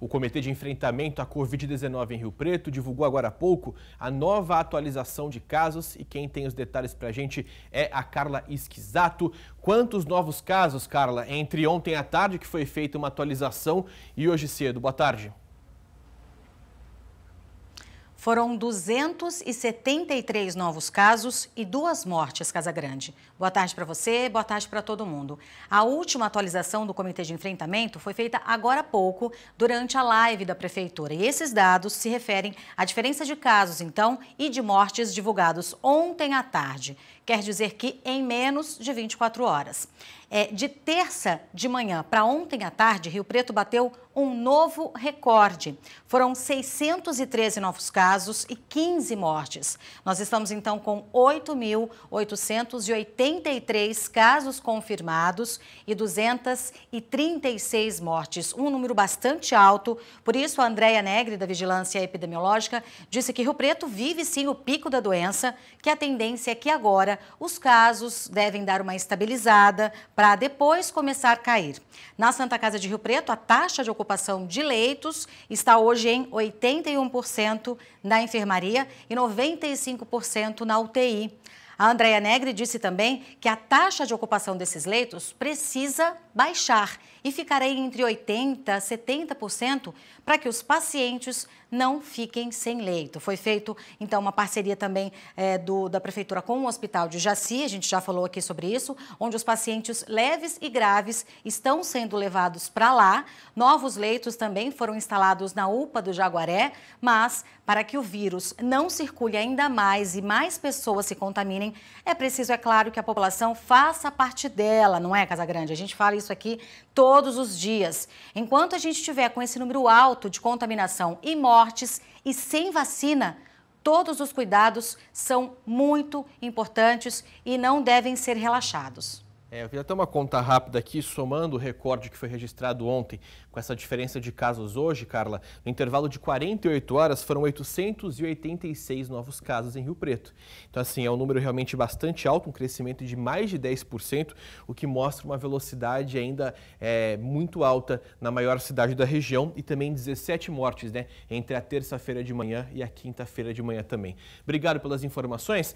O Comitê de Enfrentamento à Covid-19 em Rio Preto divulgou agora há pouco a nova atualização de casos e quem tem os detalhes para a gente é a Carla Esquisato. Quantos novos casos, Carla, entre ontem à tarde, que foi feita uma atualização, e hoje cedo? Boa tarde. Foram 273 novos casos e duas mortes, Casa Grande. Boa tarde para você, boa tarde para todo mundo. A última atualização do Comitê de Enfrentamento foi feita agora há pouco, durante a live da Prefeitura. E esses dados se referem à diferença de casos, então, e de mortes divulgados ontem à tarde. Quer dizer que em menos de 24 horas. É, de terça de manhã para ontem à tarde, Rio Preto bateu um novo recorde. Foram 613 novos casos e 15 mortes. Nós estamos então com 8.883 casos confirmados e 236 mortes. Um número bastante alto. Por isso, a Andréia Negre, da Vigilância Epidemiológica, disse que Rio Preto vive sim o pico da doença, que a tendência é que agora agora os casos devem dar uma estabilizada para depois começar a cair. Na Santa Casa de Rio Preto, a taxa de ocupação de leitos está hoje em 81% na enfermaria e 95% na UTI. A Andrea Negre disse também que a taxa de ocupação desses leitos precisa baixar e ficará entre 80% a 70% para que os pacientes não fiquem sem leito. Foi feito, então, uma parceria também é, do, da Prefeitura com o Hospital de Jaci, a gente já falou aqui sobre isso, onde os pacientes leves e graves estão sendo levados para lá. Novos leitos também foram instalados na UPA do Jaguaré, mas para que o vírus não circule ainda mais e mais pessoas se contaminem, é preciso, é claro, que a população faça parte dela, não é, Casagrande? A gente fala isso aqui todos os dias. Enquanto a gente tiver com esse número alto de contaminação e morte, fortes e sem vacina, todos os cuidados são muito importantes e não devem ser relaxados. É, eu fiz até uma conta rápida aqui, somando o recorde que foi registrado ontem com essa diferença de casos hoje, Carla. No intervalo de 48 horas, foram 886 novos casos em Rio Preto. Então, assim, é um número realmente bastante alto, um crescimento de mais de 10%, o que mostra uma velocidade ainda é, muito alta na maior cidade da região e também 17 mortes, né? Entre a terça-feira de manhã e a quinta-feira de manhã também. Obrigado pelas informações.